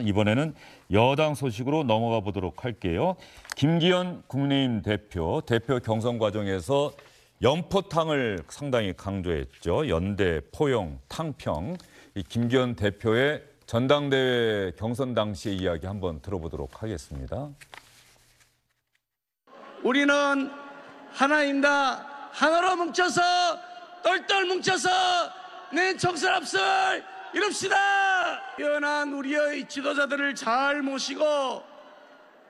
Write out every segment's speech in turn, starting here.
이번에는 여당 소식으로 넘어가 보도록 할게요. 김기현 국민의힘 대표, 대표 경선 과정에서 연포탕을 상당히 강조했죠. 연대, 포영, 탕평. 이 김기현 대표의 전당대회 경선 당시의 이야기 한번 들어보도록 하겠습니다. 우리는 하나입니다. 하나로 뭉쳐서 똘똘 뭉쳐서 내 정설 앞설 이룹시다. 뛰어난 우리의 지도자들을 잘 모시고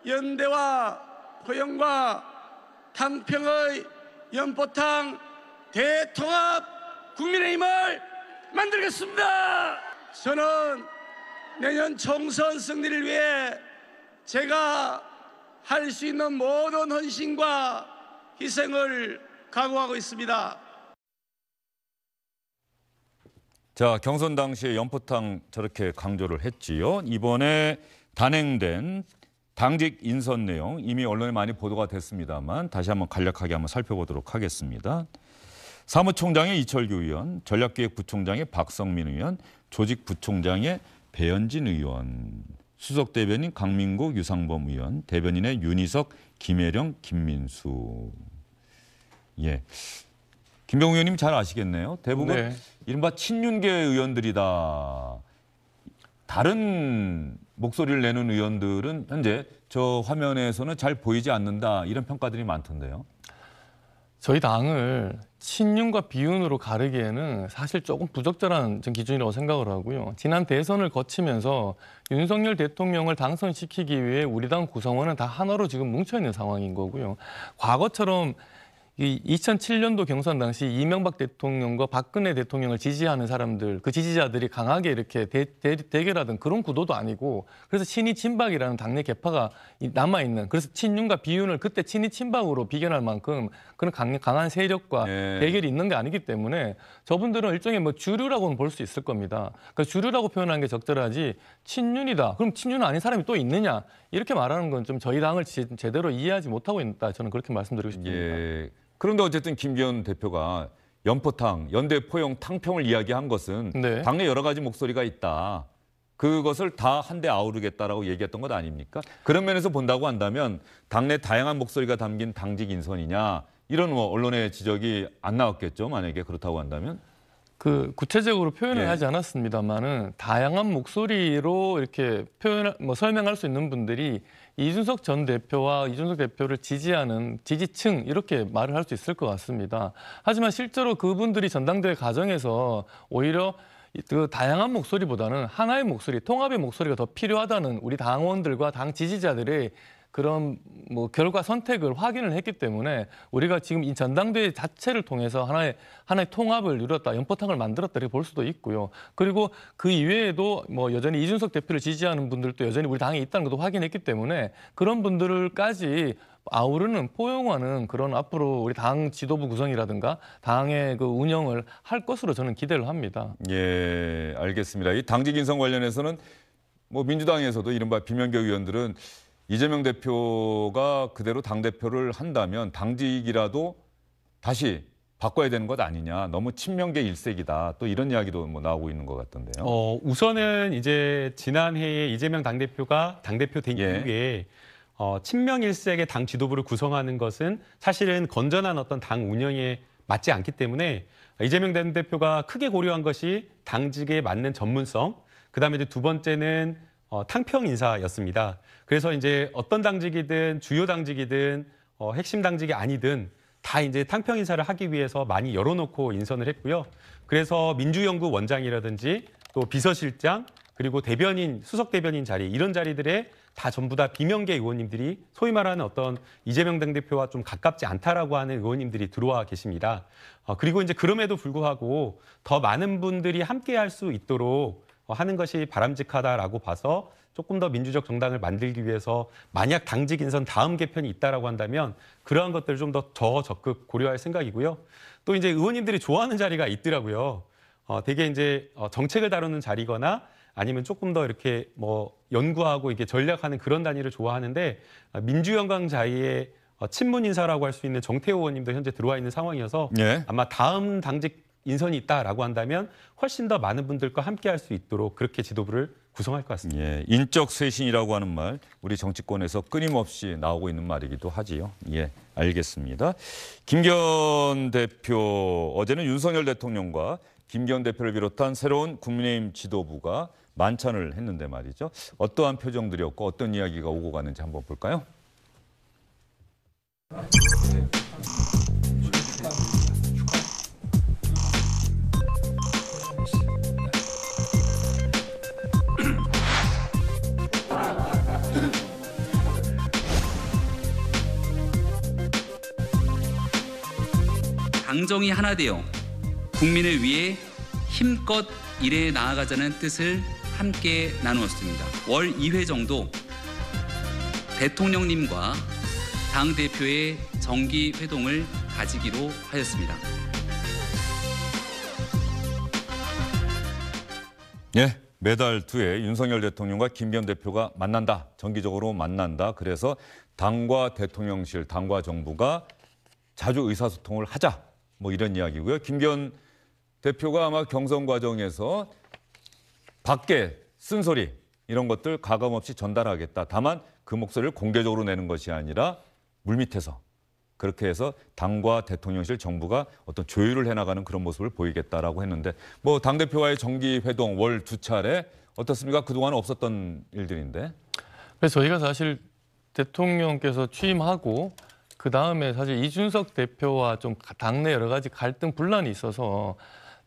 연대와 포용과 탕평의 연포탕 대통합 국민의힘을 만들겠습니다. 저는 내년 총선 승리를 위해 제가 할 수 있는 모든 헌신과 희생을 각오하고 있습니다. 자, 경선 당시에 연포탕 저렇게 강조를 했지요. 이번에 단행된 당직 인선 내용 이미 언론에 많이 보도가 됐습니다만 다시 한번 간략하게 한번 살펴보도록 하겠습니다. 사무총장의 이철규 의원, 전략기획부총장의 박성민 의원, 조직부총장의 배현진 의원, 수석대변인 강민국 유상범 의원, 대변인의 윤희석, 김혜령, 김민수. 예. 김병우 의원님 잘 아시겠네요. 대부분 네. 이른바 친윤계 의원들이다. 다른 목소리를 내는 의원들은 현재 저 화면에서는 잘 보이지 않는다 이런 평가들이 많던데요. 저희 당을 친윤과 비윤으로 가르기에는 사실 조금 부적절한 기준이라고 생각을 하고요. 지난 대선을 거치면서 윤석열 대통령을 당선시키기 위해 우리 당 구성원은 다 하나로 지금 뭉쳐있는 상황인 거고요. 과거처럼 이 2007년도 경선 당시 이명박 대통령과 박근혜 대통령을 지지하는 사람들, 그 지지자들이 강하게 이렇게 대, 대, 대 결하던 그런 구도도 아니고 그래서 친이 친박이라는 당내 개파가 남아 있는 그래서 친윤과 비윤을 그때 친이 친박으로 비견할 만큼 그런 강, 강한 세력과 네. 대결이 있는 게 아니기 때문에 저분들은 일종의 뭐 주류라고는 볼 수 있을 겁니다. 그러니까 주류라고 표현하는 게 적절하지 친윤이다. 그럼 친윤 아닌 사람이 또 있느냐 이렇게 말하는 건 좀 저희 당을 제대로 이해하지 못하고 있다. 저는 그렇게 말씀드리고 싶습니다. 예. 그런데 어쨌든 김기현 대표가 연포탕, 연대 포용 탕평을 이야기한 것은 네. 당내 여러 가지 목소리가 있다. 그것을 다 한데 아우르겠다라고 얘기했던 것 아닙니까? 그런 면에서 본다고 한다면 당내 다양한 목소리가 담긴 당직 인선이냐 이런 뭐 언론의 지적이 안 나왔겠죠 만약에 그렇다고 한다면 그 구체적으로 표현을 예. 하지 않았습니다만은 다양한 목소리로 이렇게 표현 뭐 설명할 수 있는 분들이 이준석 전 대표와 이준석 대표를 지지하는 지지층 이렇게 말을 할 수 있을 것 같습니다. 하지만 실제로 그분들이 전당대회 과정에서 오히려 그 다양한 목소리보다는 하나의 목소리, 통합의 목소리가 더 필요하다는 우리 당원들과 당 지지자들의 그런 뭐 결과 선택을 확인을 했기 때문에 우리가 지금 이 전당대회 자체를 통해서 하나의 하나의 통합을 이었다 연포탕을 만들었다 이렇게 볼 수도 있고요. 그리고 그 이외에도 뭐 여전히 이준석 대표를 지지하는 분들도 여전히 우리 당에 있다는 것도 확인했기 때문에 그런 분들까지 아우르는 포용하는 그런 앞으로 우리 당 지도부 구성이라든가 당의 그 운영을 할 것으로 저는 기대를 합니다. 예, 알겠습니다. 이 당직 인성 관련해서는 뭐 민주당에서도 이른바 비명계 의원들은 이재명 대표가 그대로 당 대표를 한다면 당직이라도 다시 바꿔야 되는 것 아니냐. 너무 친명계 일색이다. 또 이런 이야기도 뭐 나오고 있는 것 같던데요. 어, 우선은 이제 지난해에 이재명 당 대표가 당 대표 된 예. 이후에 어, 친명 일색의 당 지도부를 구성하는 것은 사실은 건전한 어떤 당 운영에 맞지 않기 때문에 이재명 당 대표가 크게 고려한 것이 당직에 맞는 전문성, 그다음에 이제 두 번째는 어, 탕평 인사였습니다. 그래서 이제 어떤 당직이든 주요 당직이든 어, 핵심 당직이 아니든 다 이제 탕평 인사를 하기 위해서 많이 열어놓고 인선을 했고요. 그래서 민주연구 원장이라든지 또 비서실장 그리고 대변인 수석 대변인 자리 이런 자리들에 다 전부 다 비명계 의원님들이 소위 말하는 어떤 이재명 당대표와 좀 가깝지 않다라고 하는 의원님들이 들어와 계십니다. 어, 그리고 이제 그럼에도 불구하고 더 많은 분들이 함께 할 수 있도록 어, 하는 것이 바람직하다라고 봐서 조금 더 민주적 정당을 만들기 위해서 만약 당직 인선 다음 개편이 있다라고 한다면 그러한 것들을 좀더 더 적극 고려할 생각이고요. 또 이제 의원님들이 좋아하는 자리가 있더라고요. 어, 되게 이제 어, 정책을 다루는 자리거나 아니면 조금 더 이렇게 뭐 연구하고 이게 전략하는 그런 단위를 좋아하는데 어, 민주연강 자의 친문 인사라고 할 수 있는 정태호 의원님도 현재 들어와 있는 상황이어서 예. 아마 다음 당직 인선이 있다라고 한다면 훨씬 더 많은 분들과 함께할 수 있도록 그렇게 지도부를 구성할 것 같습니다. 예, 인적 쇄신이라고 하는 말 우리 정치권에서 끊임없이 나오고 있는 말이기도 하지요. 예, 알겠습니다. 김견 대표 어제는 윤석열 대통령과 김기 대표를 비롯한 새로운 국민의힘 지도부가 만찬을 했는데 말이죠. 어떠한 표정들이었고 어떤 이야기가 오고 가는지 한번 볼까요? 당정이 하나 되어 국민을 위해 힘껏 일해 나아가자는 뜻을 함께 나누었습니다. 월 2회 정도 대통령님과 당 대표의 정기 회동을 가지기로 하였습니다. 예, 매달 두에 윤석열 대통령과 김기현 대표가 만난다. 정기적으로 만난다. 그래서 당과 대통령실, 당과 정부가 자주 의사소통을 하자. 뭐 이런 이야기고요. 김기현 대표가 아마 경선 과정에서 밖에 쓴소리 이런 것들 가감 없이 전달하겠다. 다만 그 목소리를 공개적으로 내는 것이 아니라 물밑에서 그렇게 해서 당과 대통령실 정부가 어떤 조율을 해나가는 그런 모습을 보이겠다라고 했는데 뭐 당 대표와의 정기 회동 월 두 차례 어떻습니까? 그동안 없었던 일들인데. 그래서 저희가 사실 대통령께서 취임하고 그 다음에 사실 이준석 대표와 좀 당내 여러 가지 갈등 분란이 있어서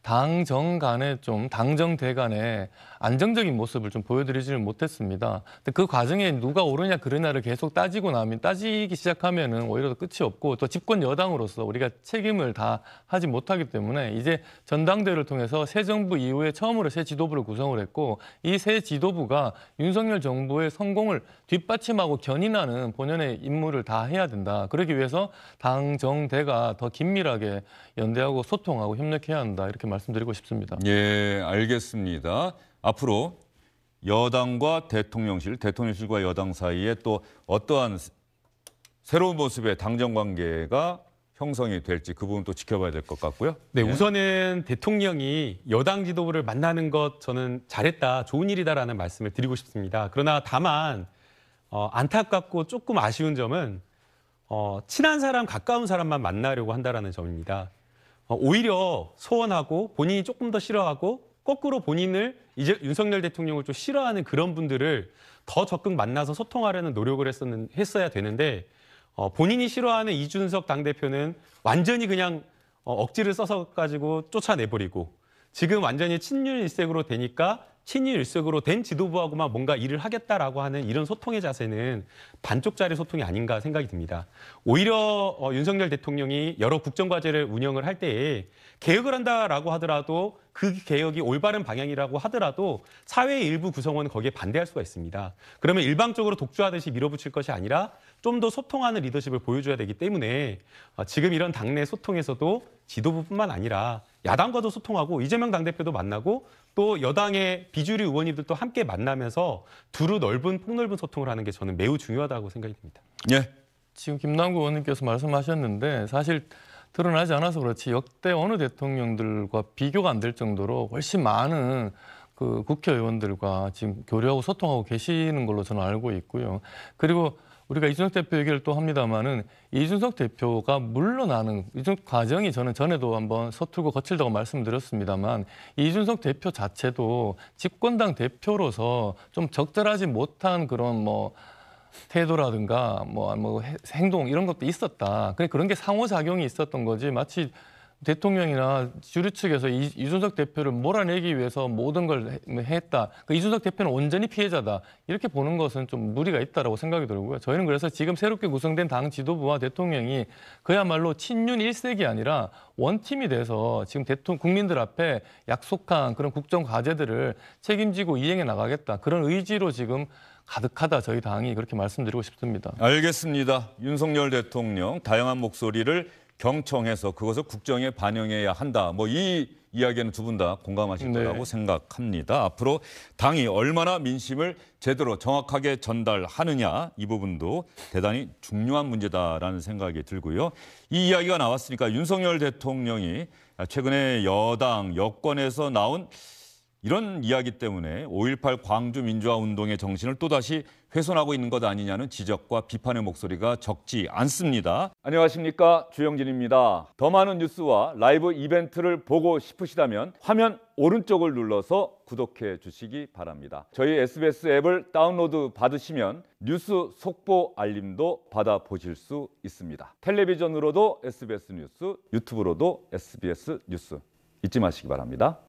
당정 간에 좀 당정 대간에 안정적인 모습을 좀 보여드리지를 못했습니다. 근데 그 과정에 누가 오르냐 그러냐를 계속 따지고 나면 따지기 시작하면은 오히려 더 끝이 없고 또 집권 여당으로서 우리가 책임을 다 하지 못하기 때문에 이제 전당대회를 통해서 새 정부 이후에 처음으로 새 지도부를 구성을 했고 이 새 지도부가 윤석열 정부의 성공을 뒷받침하고 견인하는 본연의 임무를 다 해야 된다. 그러기 위해서 당정 대가 더 긴밀하게 연대하고 소통하고 협력해야 한다. 이렇게 말씀드리고 싶습니다. 예, 알겠습니다. 앞으로 여당과 대통령실, 대통령실과 여당 사이에 또 어떠한 새로운 모습의 당정 관계가 형성이 될지 그 부분 또 지켜봐야 될 것 같고요. 네, 예. 우선은 대통령이 여당 지도부를 만나는 것 저는 잘했다, 좋은 일이다라는 말씀을 드리고 싶습니다. 그러나 다만 어, 안타깝고 조금 아쉬운 점은 어, 친한 사람, 가까운 사람만 만나려고 한다라 점입니다. 어, 오히려 소원하고 본인이 조금 더 싫어하고 거꾸로 본인을 이제 윤석열 대통령을 좀 싫어하는 그런 분들을 더 적극 만나서 소통하려는 노력을 했었는 했어야 되는데 어, 본인이 싫어하는 이준석 당 대표는 완전히 그냥 어, 억지를 써서 가지고 쫓아내버리고 지금 완전히 친윤 일색으로 되니까 친일일색으로 된 지도부하고만 뭔가 일을 하겠다라고 하는 이런 소통의 자세는 반쪽짜리 소통이 아닌가 생각이 듭니다. 오히려 어, 윤석열 대통령이 여러 국정과제를 운영을 할 때에 개혁을 한다라고 하더라도 그 개혁이 올바른 방향이라고 하더라도 사회의 일부 구성원 은 거기에 반대할 수가 있습니다. 그러면 일방적으로 독주하듯이 밀어붙일 것이 아니라 좀더 소통하는 리더십을 보여줘야 되기 때문에 아, 지금 이런 당내 소통에서도 지도부뿐만 아니라 야당과도 소통하고 이재명 당대표도 만나고 또 여당의 비주류 의원님들도 함께 만나면서 두루 넓은 폭넓은 소통을 하는 게 저는 매우 중요하다고 생각이 듭니다. 예. 지금 김남구 의원님께서 말씀하셨는데 사실 드러나지 않아서 그렇지 역대 어느 대통령들과 비교가 안 될 정도로 훨씬 많은 그 국회의원들과 지금 교류하고 소통하고 계시는 걸로 저는 알고 있고요. 그리고 우리가 이준석 대표 얘기를 또 합니다만은 이준석 대표가 물러나는 이준 과정이 저는 전에도 한번 서툴고 거칠다고 말씀드렸습니다만 이준석 대표 자체도 집권당 대표로서 좀 적절하지 못한 그런 뭐 태도라든가 뭐, 뭐 행동 이런 것도 있었다. 그래 그러니까 그런 게 상호작용이 있었던 거지 마치 대통령이나 주류 측에서 이, 준석 대표를 몰아내기 위해서 모든 걸 뭐 했다. 그 이준석 대표는 온전히 피해자다. 이렇게 보는 것은 좀 무리가 있다고 생각이 들고요. 저희는 그래서 지금 새롭게 구성된 당 지도부와 대통령이 그야말로 친윤 일색이 아니라 원팀이 돼서 지금 대통령 국민들 앞에 약속한 그런 국정 과제들을 책임지고 이행해 나가겠다. 그런 의지로 지금 가득하다 저희 당이 그렇게 말씀드리고 싶습니다. 알겠습니다. 윤석열 대통령 다양한 목소리를 경청해서 그것을 국정에 반영해야 한다. 뭐 이이야기는두 분 다 공감하실 네. 거라고 생각합니다. 앞으로 당이 얼마나 민심을 제대로 정확하게 전달하느냐 이 부분도 대단히 중요한 문제다라는 생각이 들고요. 이 이야기가 나왔으니까 윤석열 대통령이 최근에 여당 여권에서 나온 이런 이야기 때문에 5.18 광주 민주화 운동의 정신을 또다시 훼손하고 있는 것 아니냐는 지적과 비판의 목소리가 적지 않습니다. 안녕하십니까 주영진입니다. 더 많은 뉴스와 라이브 이벤트를 보고 싶으시다면 화면 오른쪽을 눌러서 구독해 주시기 바랍니다. 저희 SBS 앱을 다운로드 받으시면 뉴스 속보 알림도 받아보실 수 있습니다. 텔레비전으로도 SBS 뉴스, 유튜브로도 SBS 뉴스 잊지 마시기 바랍니다.